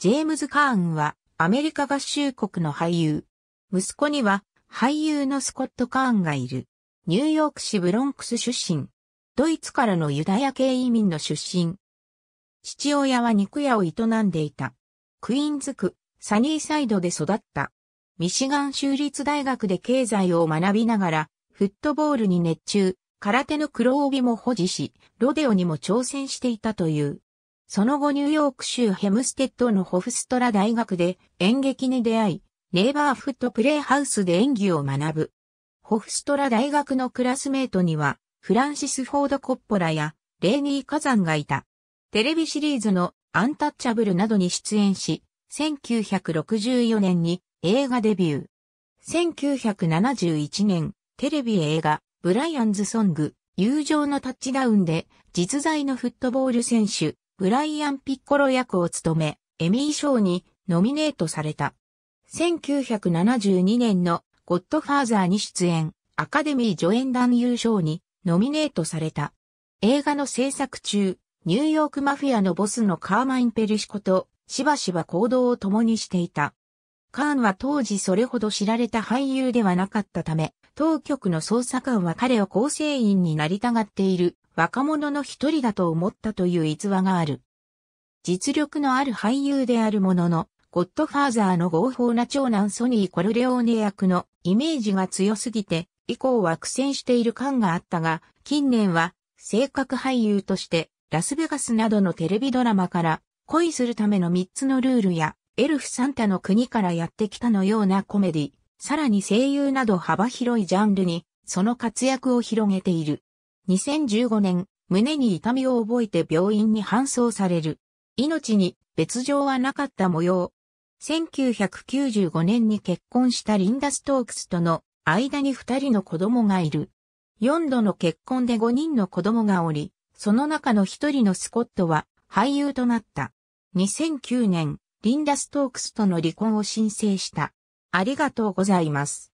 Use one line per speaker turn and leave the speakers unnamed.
ジェームズ・カーンはアメリカ合衆国の俳優。息子には俳優のスコット・カーンがいる。ニューヨーク市ブロンクス出身。ドイツからのユダヤ系移民の出身。父親は肉屋を営んでいた。クイーンズ区、サニーサイドで育った。ミシガン州立大学で経済を学びながら、フットボールに熱中、空手の黒帯も保持し、ロデオにも挑戦していたという。その後ニューヨーク州ヘムステッドのホフストラ大学で演劇に出会い、ネイバーフットプレイハウスで演技を学ぶ。ホフストラ大学のクラスメートには、フランシス・フォード・コッポラやレーニー・カザンがいた。テレビシリーズのアンタッチャブルなどに出演し、1964年に映画デビュー。1971年、テレビ映画、ブライアンズ・ソング、友情のタッチダウンで、実在のフットボール選手、ブライアン・ピッコロ役を務め、エミー賞にノミネートされた。1972年のゴッドファーザーに出演、アカデミー助演男優賞にノミネートされた。映画の制作中、ニューヨークマフィアのボスのカーマイン・ペルシコとしばしば行動を共にしていた。カーンは当時それほど知られた俳優ではなかったため、当局の捜査官は彼を構成員になりたがっている若者の一人だと思ったという逸話がある。実力のある俳優であるものの、ゴッドファーザーの合法な長男ソニー・コルレオーネ役のイメージが強すぎて、以降は苦戦している感があったが、近年は、性格俳優として、ラスベガスなどのテレビドラマから、恋するための三つのルールや、エルフサンタの国からやってきたのようなコメディ、さらに声優など幅広いジャンルに、その活躍を広げている。2015年、胸に痛みを覚えて病院に搬送される。命に別状はなかった模様。1995年に結婚したリンダ・ストークスとの間に2人の子供がいる。4度の結婚で5人の子供がおり、その中の1人のスコットは俳優となった。2009年、リンダ・ストークスとの離婚を申請した。ありがとうございます。